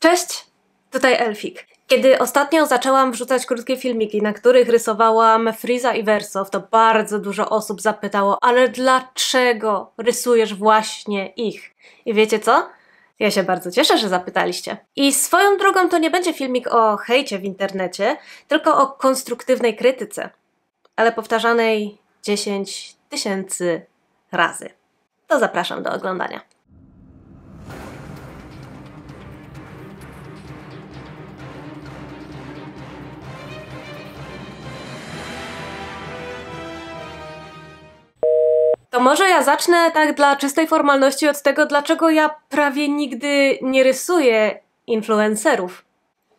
Cześć, tutaj Elfik. Kiedy ostatnio zaczęłam wrzucać krótkie filmiki, na których rysowałam Freeza i Verso, to bardzo dużo osób zapytało, ale dlaczego rysujesz właśnie ich? I wiecie co? Ja się bardzo cieszę, że zapytaliście. I swoją drogą to nie będzie filmik o hejcie w internecie, tylko o konstruktywnej krytyce, ale powtarzanej 10 tysięcy razy. To zapraszam do oglądania. może ja zacznę tak dla czystej formalności od tego, dlaczego ja prawie nigdy nie rysuję influencerów.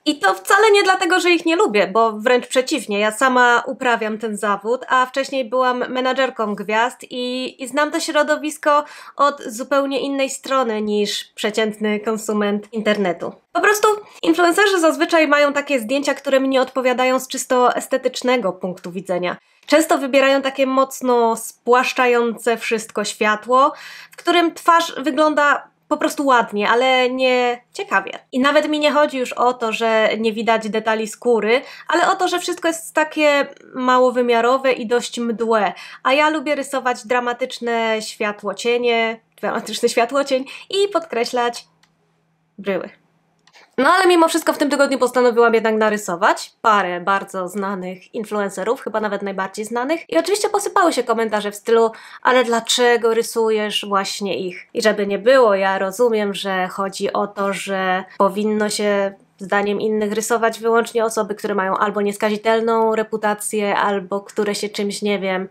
I to wcale nie dlatego, że ich nie lubię, bo wręcz przeciwnie, ja sama uprawiam ten zawód, a wcześniej byłam menadżerką gwiazd i, i znam to środowisko od zupełnie innej strony niż przeciętny konsument internetu. Po prostu influencerzy zazwyczaj mają takie zdjęcia, które mi nie odpowiadają z czysto estetycznego punktu widzenia. Często wybierają takie mocno spłaszczające wszystko światło, w którym twarz wygląda po prostu ładnie, ale nie ciekawie. I nawet mi nie chodzi już o to, że nie widać detali skóry, ale o to, że wszystko jest takie małowymiarowe i dość mdłe. A ja lubię rysować dramatyczne światło cienie, dramatyczne światło cień i podkreślać bryły. No ale mimo wszystko w tym tygodniu postanowiłam jednak narysować parę bardzo znanych influencerów, chyba nawet najbardziej znanych. I oczywiście posypały się komentarze w stylu, ale dlaczego rysujesz właśnie ich? I żeby nie było, ja rozumiem, że chodzi o to, że powinno się zdaniem innych rysować wyłącznie osoby, które mają albo nieskazitelną reputację, albo które się czymś, nie wiem,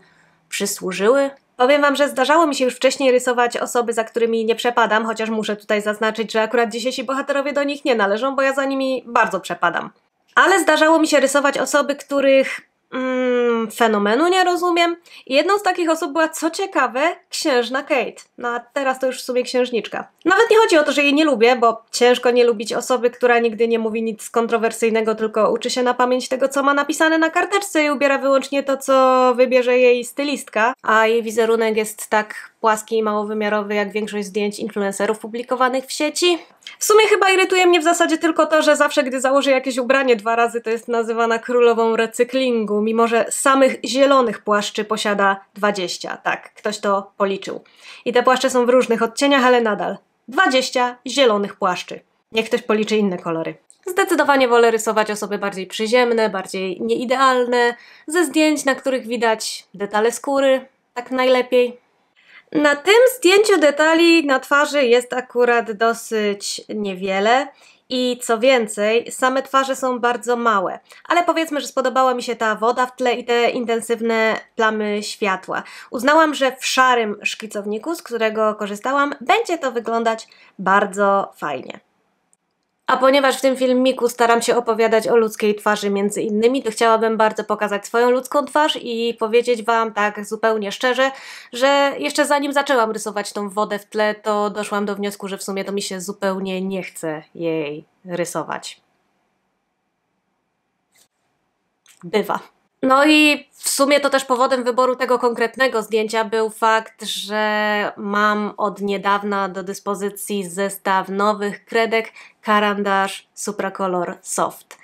przysłużyły, Powiem Wam, że zdarzało mi się już wcześniej rysować osoby, za którymi nie przepadam, chociaż muszę tutaj zaznaczyć, że akurat dzisiejsi bohaterowie do nich nie należą, bo ja za nimi bardzo przepadam. Ale zdarzało mi się rysować osoby, których mm, fenomenu nie rozumiem. jedną z takich osób była, co ciekawe, księżna Kate. No a teraz to już w sumie księżniczka. Nawet nie chodzi o to, że jej nie lubię, bo ciężko nie lubić osoby, która nigdy nie mówi nic kontrowersyjnego, tylko uczy się na pamięć tego, co ma napisane na karteczce i ubiera wyłącznie to, co wybierze jej stylistka, a jej wizerunek jest tak płaski i małowymiarowy, jak większość zdjęć influencerów publikowanych w sieci. W sumie chyba irytuje mnie w zasadzie tylko to, że zawsze gdy założę jakieś ubranie dwa razy, to jest nazywana królową recyklingu, mimo że samych zielonych płaszczy posiada 20. Tak, ktoś to policzył. I te płaszcze są w różnych odcieniach, ale nadal 20 zielonych płaszczy. Niech ktoś policzy inne kolory. Zdecydowanie wolę rysować osoby bardziej przyziemne, bardziej nieidealne, ze zdjęć, na których widać detale skóry, tak najlepiej. Na tym zdjęciu detali na twarzy jest akurat dosyć niewiele i co więcej, same twarze są bardzo małe. Ale powiedzmy, że spodobała mi się ta woda w tle i te intensywne plamy światła. Uznałam, że w szarym szkicowniku, z którego korzystałam, będzie to wyglądać bardzo fajnie. A ponieważ w tym filmiku staram się opowiadać o ludzkiej twarzy między innymi, to chciałabym bardzo pokazać swoją ludzką twarz i powiedzieć Wam tak zupełnie szczerze, że jeszcze zanim zaczęłam rysować tą wodę w tle, to doszłam do wniosku, że w sumie to mi się zupełnie nie chce jej rysować. Bywa. No i w sumie to też powodem wyboru tego konkretnego zdjęcia był fakt, że mam od niedawna do dyspozycji zestaw nowych kredek Karandasz Supracolor Soft.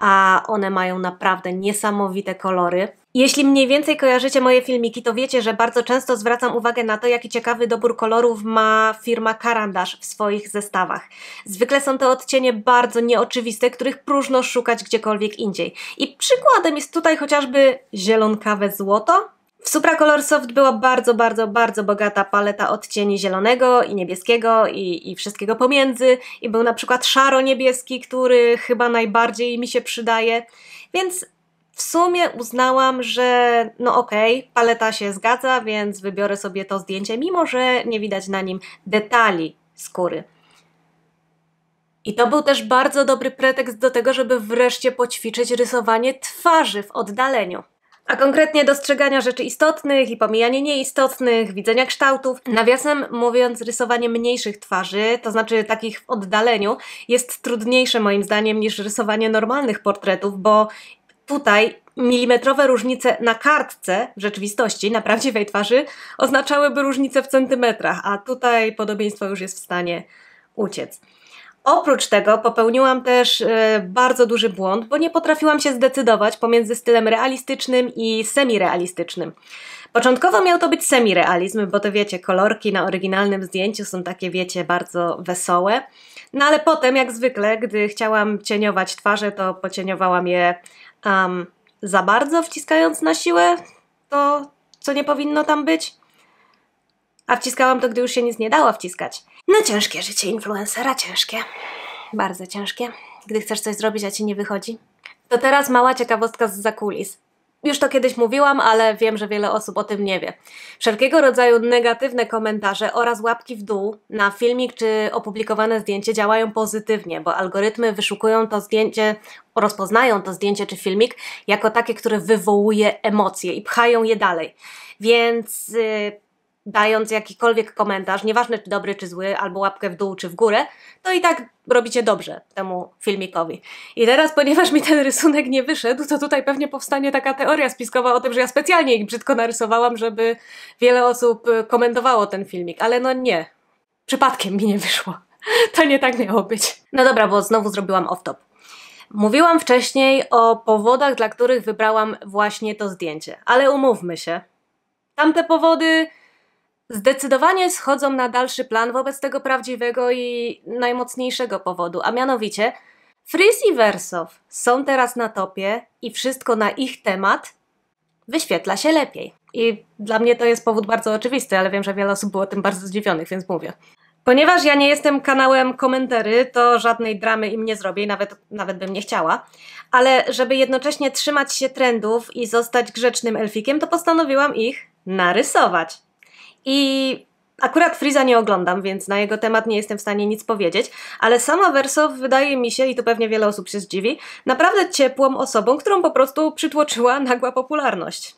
A one mają naprawdę niesamowite kolory. Jeśli mniej więcej kojarzycie moje filmiki, to wiecie, że bardzo często zwracam uwagę na to, jaki ciekawy dobór kolorów ma firma Karandasz w swoich zestawach. Zwykle są to odcienie bardzo nieoczywiste, których próżno szukać gdziekolwiek indziej. I przykładem jest tutaj chociażby zielonkawe złoto, w Supra Color Soft była bardzo, bardzo, bardzo bogata paleta odcieni zielonego i niebieskiego i, i wszystkiego pomiędzy i był na przykład szaro-niebieski, który chyba najbardziej mi się przydaje, więc w sumie uznałam, że no okej, okay, paleta się zgadza, więc wybiorę sobie to zdjęcie, mimo że nie widać na nim detali skóry. I to był też bardzo dobry pretekst do tego, żeby wreszcie poćwiczyć rysowanie twarzy w oddaleniu. A konkretnie dostrzegania rzeczy istotnych i pomijanie nieistotnych, widzenia kształtów. Nawiasem mówiąc, rysowanie mniejszych twarzy, to znaczy takich w oddaleniu, jest trudniejsze moim zdaniem niż rysowanie normalnych portretów, bo tutaj milimetrowe różnice na kartce w rzeczywistości, na prawdziwej twarzy, oznaczałyby różnice w centymetrach, a tutaj podobieństwo już jest w stanie uciec. Oprócz tego popełniłam też e, bardzo duży błąd, bo nie potrafiłam się zdecydować pomiędzy stylem realistycznym i semirealistycznym. Początkowo miał to być semirealizm, bo to wiecie, kolorki na oryginalnym zdjęciu są takie, wiecie, bardzo wesołe. No ale potem, jak zwykle, gdy chciałam cieniować twarze, to pocieniowałam je um, za bardzo wciskając na siłę to, co nie powinno tam być. A wciskałam to, gdy już się nic nie dało wciskać. No ciężkie życie influencera, ciężkie. Bardzo ciężkie. Gdy chcesz coś zrobić, a ci nie wychodzi. To teraz mała ciekawostka z zakulis. Już to kiedyś mówiłam, ale wiem, że wiele osób o tym nie wie. Wszelkiego rodzaju negatywne komentarze oraz łapki w dół na filmik czy opublikowane zdjęcie działają pozytywnie, bo algorytmy wyszukują to zdjęcie, rozpoznają to zdjęcie czy filmik jako takie, które wywołuje emocje i pchają je dalej. Więc. Yy, dając jakikolwiek komentarz, nieważne czy dobry, czy zły, albo łapkę w dół, czy w górę, to i tak robicie dobrze temu filmikowi. I teraz, ponieważ mi ten rysunek nie wyszedł, to tutaj pewnie powstanie taka teoria spiskowa o tym, że ja specjalnie ich brzydko narysowałam, żeby wiele osób y, komentowało ten filmik, ale no nie. Przypadkiem mi nie wyszło. To nie tak miało być. No dobra, bo znowu zrobiłam off-top. Mówiłam wcześniej o powodach, dla których wybrałam właśnie to zdjęcie, ale umówmy się. Tamte powody zdecydowanie schodzą na dalszy plan wobec tego prawdziwego i najmocniejszego powodu, a mianowicie Fris i Wersow są teraz na topie i wszystko na ich temat wyświetla się lepiej. I dla mnie to jest powód bardzo oczywisty, ale wiem, że wiele osób było tym bardzo zdziwionych, więc mówię. Ponieważ ja nie jestem kanałem komentary, to żadnej dramy im nie zrobię i nawet, nawet bym nie chciała. Ale żeby jednocześnie trzymać się trendów i zostać grzecznym elfikiem, to postanowiłam ich narysować. I Akurat Friza nie oglądam, więc na jego temat nie jestem w stanie nic powiedzieć, ale sama Verso wydaje mi się, i tu pewnie wiele osób się zdziwi, naprawdę ciepłą osobą, którą po prostu przytłoczyła nagła popularność.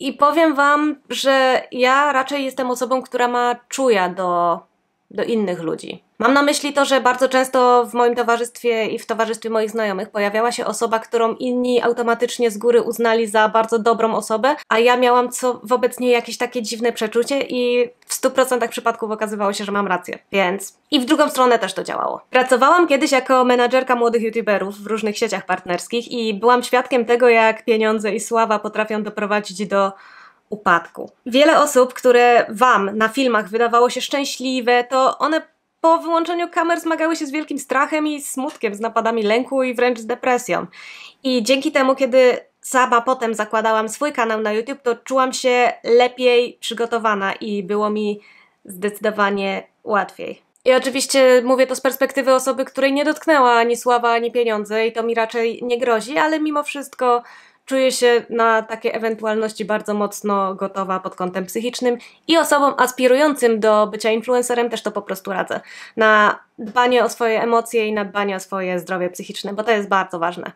I powiem wam, że ja raczej jestem osobą, która ma czuja do, do innych ludzi. Mam na myśli to, że bardzo często w moim towarzystwie i w towarzystwie moich znajomych pojawiała się osoba, którą inni automatycznie z góry uznali za bardzo dobrą osobę, a ja miałam co wobec niej jakieś takie dziwne przeczucie i w 100% przypadków okazywało się, że mam rację. Więc i w drugą stronę też to działało. Pracowałam kiedyś jako menadżerka młodych youtuberów w różnych sieciach partnerskich i byłam świadkiem tego, jak pieniądze i sława potrafią doprowadzić do upadku. Wiele osób, które wam na filmach wydawało się szczęśliwe, to one po wyłączeniu kamer zmagały się z wielkim strachem i smutkiem, z napadami lęku i wręcz z depresją. I dzięki temu, kiedy sama potem zakładałam swój kanał na YouTube, to czułam się lepiej przygotowana i było mi zdecydowanie łatwiej. I oczywiście mówię to z perspektywy osoby, której nie dotknęła ani sława, ani pieniądze i to mi raczej nie grozi, ale mimo wszystko czuję się na takie ewentualności bardzo mocno gotowa pod kątem psychicznym i osobom aspirującym do bycia influencerem też to po prostu radzę. Na dbanie o swoje emocje i na dbanie o swoje zdrowie psychiczne, bo to jest bardzo ważne.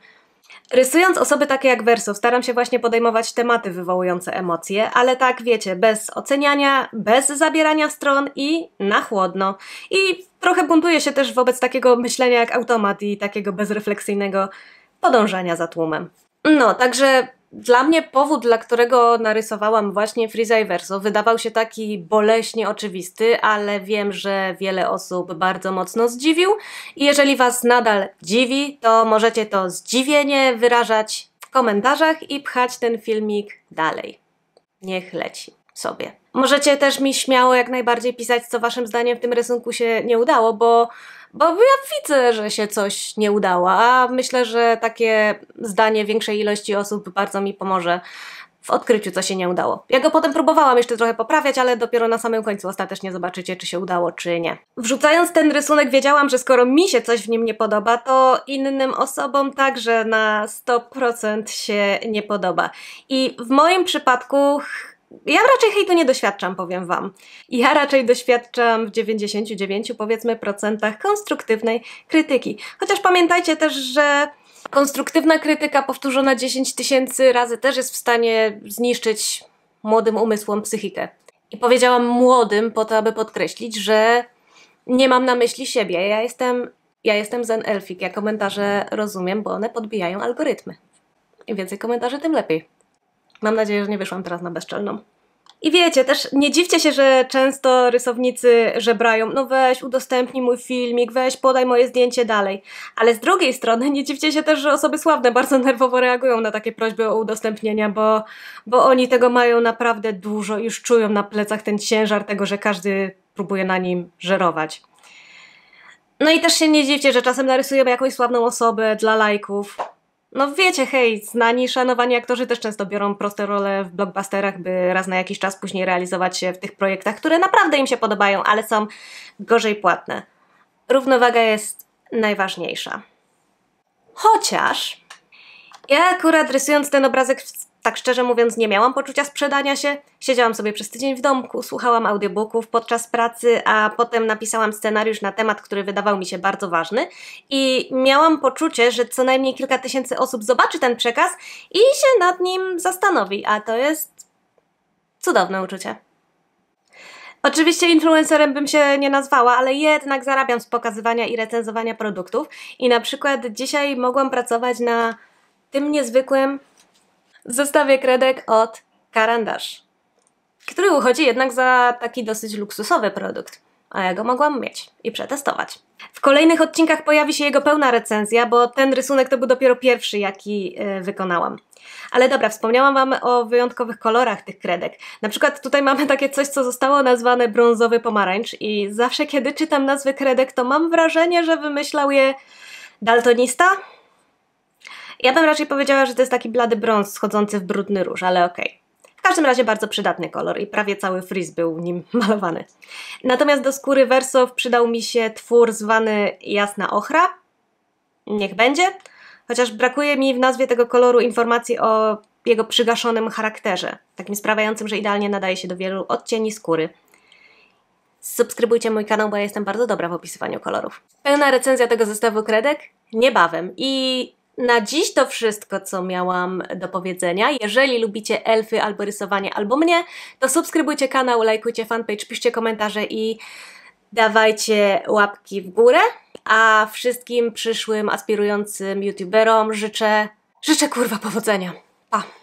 Rysując osoby takie jak Verso, staram się właśnie podejmować tematy wywołujące emocje, ale tak wiecie, bez oceniania, bez zabierania stron i na chłodno. I trochę buntuję się też wobec takiego myślenia jak automat i takiego bezrefleksyjnego podążania za tłumem. No, także dla mnie powód, dla którego narysowałam właśnie Verso wydawał się taki boleśnie oczywisty, ale wiem, że wiele osób bardzo mocno zdziwił. I jeżeli Was nadal dziwi, to możecie to zdziwienie wyrażać w komentarzach i pchać ten filmik dalej. Niech leci sobie. Możecie też mi śmiało jak najbardziej pisać, co waszym zdaniem w tym rysunku się nie udało, bo, bo ja widzę, że się coś nie udało, a myślę, że takie zdanie większej ilości osób bardzo mi pomoże w odkryciu, co się nie udało. Ja go potem próbowałam jeszcze trochę poprawiać, ale dopiero na samym końcu ostatecznie zobaczycie, czy się udało, czy nie. Wrzucając ten rysunek wiedziałam, że skoro mi się coś w nim nie podoba, to innym osobom także na 100% się nie podoba. I w moim przypadku ja raczej hejtu nie doświadczam, powiem Wam. Ja raczej doświadczam w 99 powiedzmy procentach konstruktywnej krytyki. Chociaż pamiętajcie też, że konstruktywna krytyka powtórzona 10 tysięcy razy też jest w stanie zniszczyć młodym umysłom psychikę. I powiedziałam młodym po to, aby podkreślić, że nie mam na myśli siebie. Ja jestem, ja jestem Zen Elfik. Ja komentarze rozumiem, bo one podbijają algorytmy. Im więcej komentarzy, tym lepiej. Mam nadzieję, że nie wyszłam teraz na bezczelną. I wiecie, też nie dziwcie się, że często rysownicy żebrają, no weź udostępnij mój filmik, weź podaj moje zdjęcie dalej. Ale z drugiej strony nie dziwcie się też, że osoby sławne bardzo nerwowo reagują na takie prośby o udostępnienia, bo, bo oni tego mają naprawdę dużo, już czują na plecach ten ciężar tego, że każdy próbuje na nim żerować. No i też się nie dziwcie, że czasem narysujemy jakąś sławną osobę dla lajków, no wiecie, hej, znani, szanowani aktorzy też często biorą proste role w blockbusterach, by raz na jakiś czas później realizować się w tych projektach, które naprawdę im się podobają, ale są gorzej płatne. Równowaga jest najważniejsza. Chociaż ja akurat rysując ten obrazek tak szczerze mówiąc, nie miałam poczucia sprzedania się. Siedziałam sobie przez tydzień w domku, słuchałam audiobooków podczas pracy, a potem napisałam scenariusz na temat, który wydawał mi się bardzo ważny. I miałam poczucie, że co najmniej kilka tysięcy osób zobaczy ten przekaz i się nad nim zastanowi, a to jest cudowne uczucie. Oczywiście influencerem bym się nie nazwała, ale jednak zarabiam z pokazywania i recenzowania produktów. I na przykład dzisiaj mogłam pracować na tym niezwykłym Zostawię zestawie kredek od Karandasz, który uchodzi jednak za taki dosyć luksusowy produkt a ja go mogłam mieć i przetestować. W kolejnych odcinkach pojawi się jego pełna recenzja, bo ten rysunek to był dopiero pierwszy, jaki yy, wykonałam. Ale dobra, wspomniałam Wam o wyjątkowych kolorach tych kredek. Na przykład tutaj mamy takie coś, co zostało nazwane brązowy pomarańcz i zawsze kiedy czytam nazwy kredek, to mam wrażenie, że wymyślał je daltonista, ja bym raczej powiedziała, że to jest taki blady brąz schodzący w brudny róż, ale okej. Okay. W każdym razie bardzo przydatny kolor i prawie cały frizz był nim malowany. Natomiast do skóry Versov przydał mi się twór zwany Jasna Ochra. Niech będzie. Chociaż brakuje mi w nazwie tego koloru informacji o jego przygaszonym charakterze, takim sprawiającym, że idealnie nadaje się do wielu odcieni skóry. Subskrybujcie mój kanał, bo ja jestem bardzo dobra w opisywaniu kolorów. Pełna recenzja tego zestawu kredek niebawem i na dziś to wszystko, co miałam do powiedzenia. Jeżeli lubicie elfy albo rysowanie, albo mnie, to subskrybujcie kanał, lajkujcie fanpage, piszcie komentarze i dawajcie łapki w górę. A wszystkim przyszłym aspirującym youtuberom życzę, życzę kurwa powodzenia. Pa!